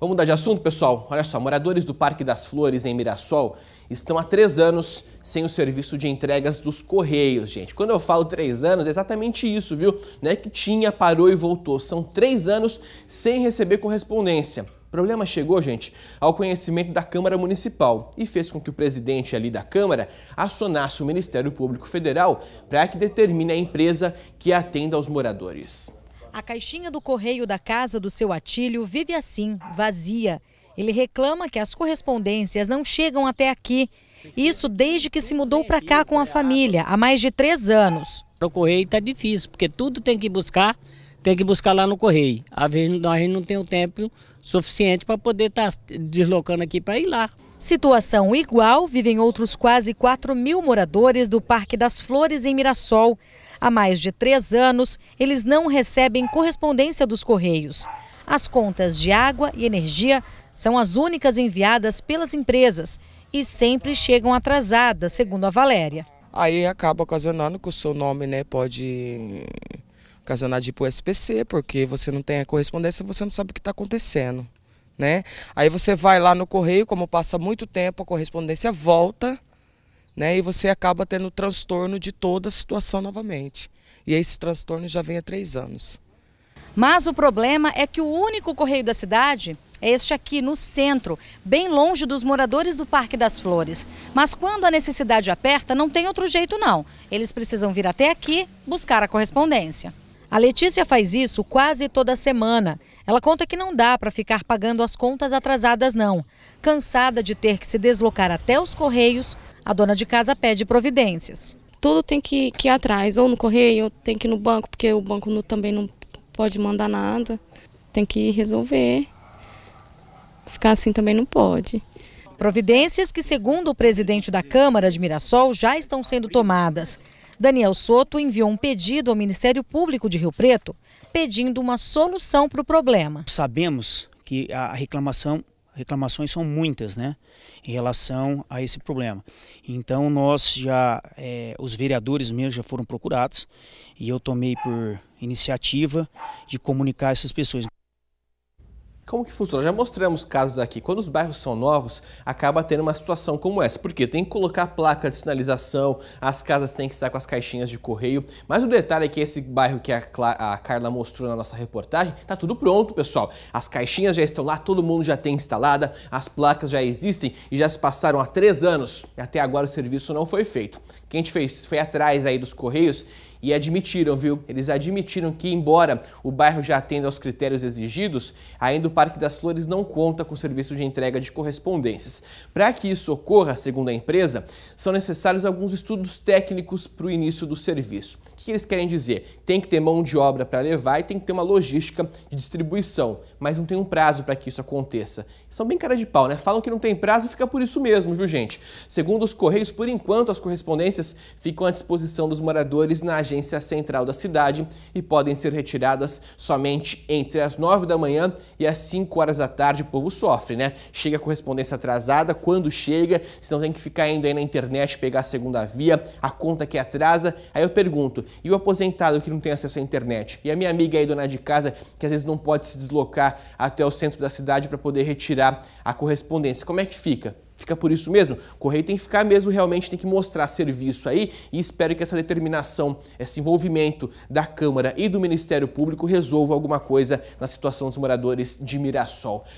Vamos mudar de assunto, pessoal? Olha só, moradores do Parque das Flores, em Mirassol, estão há três anos sem o serviço de entregas dos Correios, gente. Quando eu falo três anos, é exatamente isso, viu? Não é que tinha, parou e voltou. São três anos sem receber correspondência. O problema chegou, gente, ao conhecimento da Câmara Municipal e fez com que o presidente ali da Câmara acionasse o Ministério Público Federal para que determine a empresa que atenda aos moradores. A caixinha do correio da casa do seu Atílio vive assim, vazia. Ele reclama que as correspondências não chegam até aqui. Isso desde que se mudou para cá com a família, há mais de três anos. O correio está difícil, porque tudo tem que buscar tem que buscar lá no correio. Às vezes a gente não tem o tempo suficiente para poder estar tá deslocando aqui para ir lá. Situação igual vivem outros quase 4 mil moradores do Parque das Flores em Mirassol. Há mais de três anos, eles não recebem correspondência dos Correios. As contas de água e energia são as únicas enviadas pelas empresas e sempre chegam atrasadas, segundo a Valéria. Aí acaba ocasionando que o seu nome né, pode ocasionado de ir para o SPC, porque você não tem a correspondência, você não sabe o que está acontecendo. Né? Aí você vai lá no correio, como passa muito tempo, a correspondência volta, né? E você acaba tendo transtorno de toda a situação novamente. E esse transtorno já vem há três anos. Mas o problema é que o único correio da cidade é este aqui, no centro, bem longe dos moradores do Parque das Flores. Mas quando a necessidade aperta, não tem outro jeito não. Eles precisam vir até aqui buscar a correspondência. A Letícia faz isso quase toda semana. Ela conta que não dá para ficar pagando as contas atrasadas, não. Cansada de ter que se deslocar até os correios, a dona de casa pede providências. Tudo tem que, que ir atrás, ou no correio, ou tem que ir no banco, porque o banco não, também não pode mandar nada. Tem que resolver. Ficar assim também não pode. Providências que, segundo o presidente da Câmara de Mirassol, já estão sendo tomadas. Daniel Soto enviou um pedido ao Ministério Público de Rio Preto pedindo uma solução para o problema. Sabemos que a reclamação reclamações são muitas, né, em relação a esse problema. Então nós já, é, os vereadores mesmo já foram procurados e eu tomei por iniciativa de comunicar essas pessoas. Como que funciona? Já mostramos casos aqui. Quando os bairros são novos, acaba tendo uma situação como essa, porque tem que colocar placa de sinalização, as casas têm que estar com as caixinhas de correio. Mas o detalhe é que esse bairro que a, Cla a Carla mostrou na nossa reportagem, tá tudo pronto, pessoal. As caixinhas já estão lá, todo mundo já tem instalada, as placas já existem e já se passaram há três anos. E até agora o serviço não foi feito que a gente fez foi atrás aí dos Correios e admitiram, viu? Eles admitiram que, embora o bairro já atenda aos critérios exigidos, ainda o Parque das Flores não conta com serviço de entrega de correspondências. Para que isso ocorra, segundo a empresa, são necessários alguns estudos técnicos para o início do serviço. O que eles querem dizer? Tem que ter mão de obra para levar e tem que ter uma logística de distribuição, mas não tem um prazo para que isso aconteça. São bem cara de pau, né? Falam que não tem prazo e fica por isso mesmo, viu, gente? Segundo os Correios, por enquanto as correspondências ficam à disposição dos moradores na agência central da cidade e podem ser retiradas somente entre as 9 da manhã e as 5 horas da tarde. O povo sofre, né? Chega a correspondência atrasada, quando chega, não tem que ficar indo aí na internet pegar a segunda via, a conta que atrasa. Aí eu pergunto, e o aposentado que não tem acesso à internet? E a minha amiga aí, dona de casa, que às vezes não pode se deslocar até o centro da cidade para poder retirar a correspondência? Como é que fica? Fica por isso mesmo. Correio tem que ficar mesmo, realmente tem que mostrar serviço aí e espero que essa determinação, esse envolvimento da Câmara e do Ministério Público resolva alguma coisa na situação dos moradores de Mirassol.